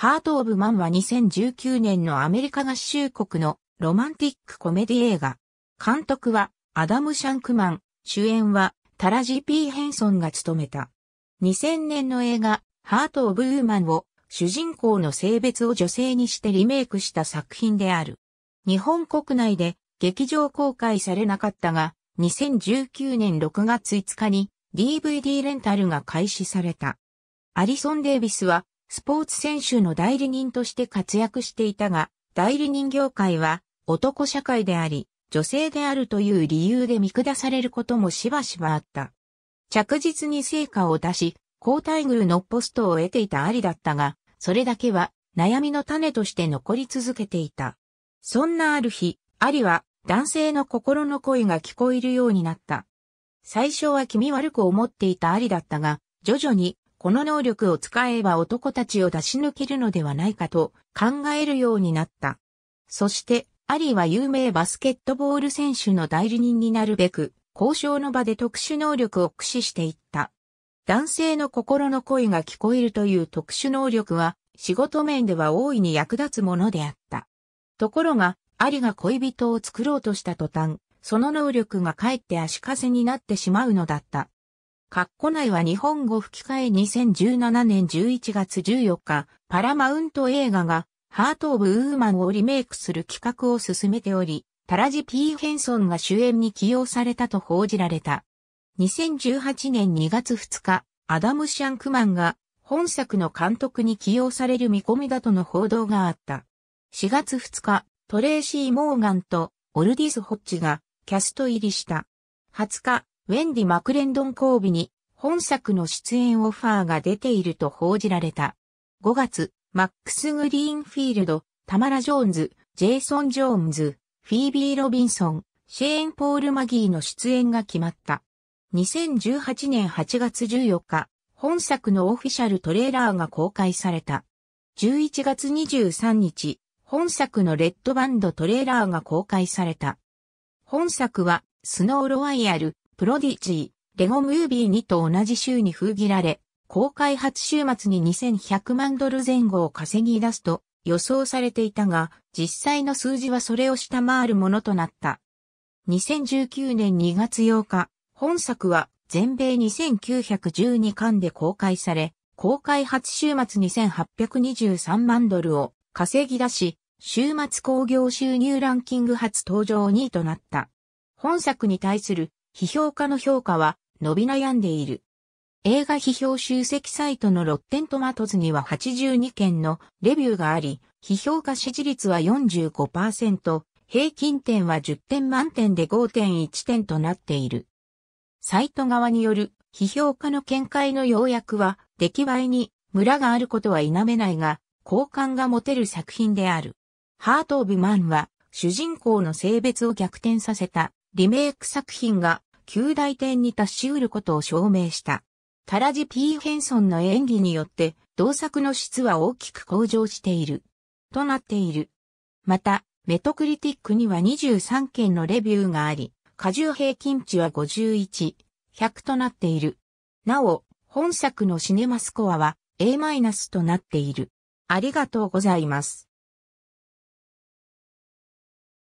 ハート・オブ・マンは2019年のアメリカ合衆国のロマンティックコメディ映画。監督はアダム・シャンクマン、主演はタラジ・ピー・ヘンソンが務めた。2000年の映画、ハート・オブ・ウーマンを主人公の性別を女性にしてリメイクした作品である。日本国内で劇場公開されなかったが、2019年6月5日に DVD レンタルが開始された。アリソン・デイビスはスポーツ選手の代理人として活躍していたが、代理人業界は男社会であり、女性であるという理由で見下されることもしばしばあった。着実に成果を出し、高待遇のポストを得ていたアリだったが、それだけは悩みの種として残り続けていた。そんなある日、アリは男性の心の声が聞こえるようになった。最初は気味悪く思っていたアリだったが、徐々にこの能力を使えば男たちを出し抜けるのではないかと考えるようになった。そして、アリは有名バスケットボール選手の代理人になるべく、交渉の場で特殊能力を駆使していった。男性の心の声が聞こえるという特殊能力は、仕事面では大いに役立つものであった。ところが、アリが恋人を作ろうとした途端、その能力がかえって足かせになってしまうのだった。カッコ内は日本語吹き替え2017年11月14日、パラマウント映画が、ハート・オブ・ウーマンをリメイクする企画を進めており、タラジ・ピー・ヘンソンが主演に起用されたと報じられた。2018年2月2日、アダム・シャンクマンが、本作の監督に起用される見込みだとの報道があった。4月2日、トレーシー・モーガンとオルディス・ホッチがキャスト入りした。20日、ウェンディ・マクレンドン交尾に本作の出演オファーが出ていると報じられた。5月、マックス・グリーンフィールド、タマラ・ジョーンズ、ジェイソン・ジョーンズ、フィービー・ロビンソン、シェーン・ポール・マギーの出演が決まった。2018年8月14日、本作のオフィシャルトレーラーが公開された。11月23日、本作のレッドバンドトレーラーが公開された。本作は、スノーロワイヤル、プロディジー、レゴムービー2と同じ週に封切られ、公開初週末に2100万ドル前後を稼ぎ出すと予想されていたが、実際の数字はそれを下回るものとなった。2019年2月8日、本作は全米2912巻で公開され、公開初週末2823万ドルを稼ぎ出し、週末興行収入ランキング初登場2位となった。本作に対する批評家の評価は伸び悩んでいる。映画批評集積サイトのロッテントマトズには82件のレビューがあり、批評家支持率は45%、平均点は10点満点で5.1点となっている。サイト側による批評家の見解の要約は、出来栄えにムラがあることは否めないが、好感が持てる作品である。ハート・オブ・マンは、主人公の性別を逆転させたリメイク作品が旧大点に達し得ることを証明した。タラジ・ピー・ヘンソンの演技によって、同作の質は大きく向上している。となっている。また、メトクリティックには23件のレビューがあり、過重平均値は51、100となっている。なお、本作のシネマスコアは A- となっている。ありがとうございます。